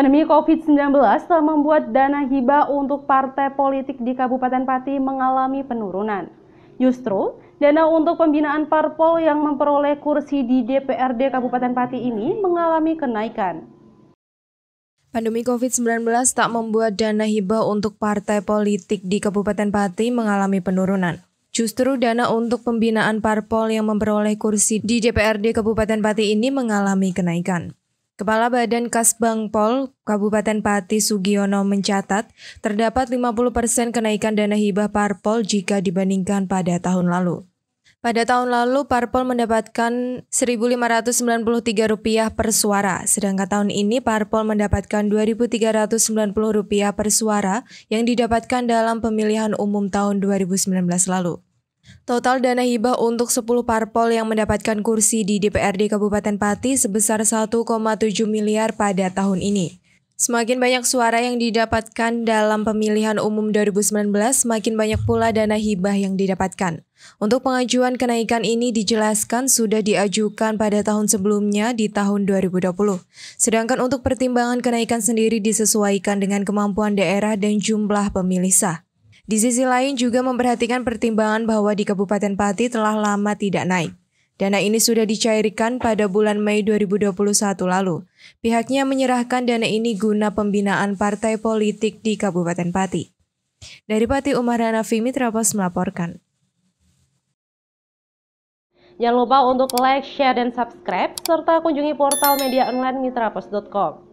Pandemi COVID-19 telah membuat dana hibah untuk partai politik di Kabupaten Pati mengalami penurunan. Justru, dana untuk pembinaan parpol yang memperoleh kursi di DPRD Kabupaten Pati ini mengalami kenaikan. Pandemi COVID-19 tak membuat dana hibah untuk partai politik di Kabupaten Pati mengalami penurunan. Justru dana untuk pembinaan parpol yang memperoleh kursi di DPRD Kabupaten Pati ini mengalami kenaikan. Kepala Badan Kasbangpol Kabupaten Pati Sugiono mencatat terdapat 50% kenaikan dana hibah parpol jika dibandingkan pada tahun lalu. Pada tahun lalu parpol mendapatkan Rp1.593 per suara, sedangkan tahun ini parpol mendapatkan Rp2.390 per suara yang didapatkan dalam pemilihan umum tahun 2019 lalu. Total dana hibah untuk 10 parpol yang mendapatkan kursi di DPRD Kabupaten Pati sebesar 1,7 miliar pada tahun ini. Semakin banyak suara yang didapatkan dalam pemilihan umum 2019, semakin banyak pula dana hibah yang didapatkan. Untuk pengajuan kenaikan ini dijelaskan sudah diajukan pada tahun sebelumnya di tahun 2020. Sedangkan untuk pertimbangan kenaikan sendiri disesuaikan dengan kemampuan daerah dan jumlah pemilih sah. Di sisi lain juga memperhatikan pertimbangan bahwa di Kabupaten Pati telah lama tidak naik. Dana ini sudah dicairkan pada bulan Mei 2021 lalu. Pihaknya menyerahkan dana ini guna pembinaan partai politik di Kabupaten Pati. Dari Pati Umar Hanafi Mitrapos melaporkan. Jangan lupa untuk like, share, dan subscribe, serta kunjungi portal media online mitrapos.com.